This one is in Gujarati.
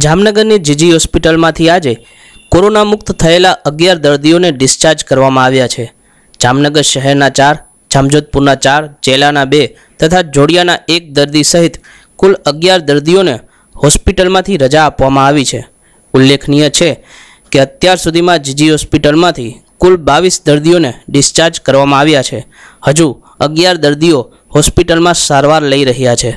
જામનગરની જીજી હોસ્પિટલમાંથી આજે કોરોના મુક્ત થયેલા અગિયાર દર્દીઓને ડિસ્ચાર્જ કરવામાં આવ્યા છે જામનગર શહેરના ચાર જામજોધપુરના ચાર ચેલાના બે તથા જોડિયાના એક દર્દી સહિત કુલ અગિયાર દર્દીઓને હોસ્પિટલમાંથી રજા આપવામાં આવી છે ઉલ્લેખનીય છે કે અત્યાર સુધીમાં જીજી હોસ્પિટલમાંથી કુલ બાવીસ દર્દીઓને ડિસ્ચાર્જ કરવામાં આવ્યા છે હજુ અગિયાર દર્દીઓ હોસ્પિટલમાં સારવાર લઈ રહ્યા છે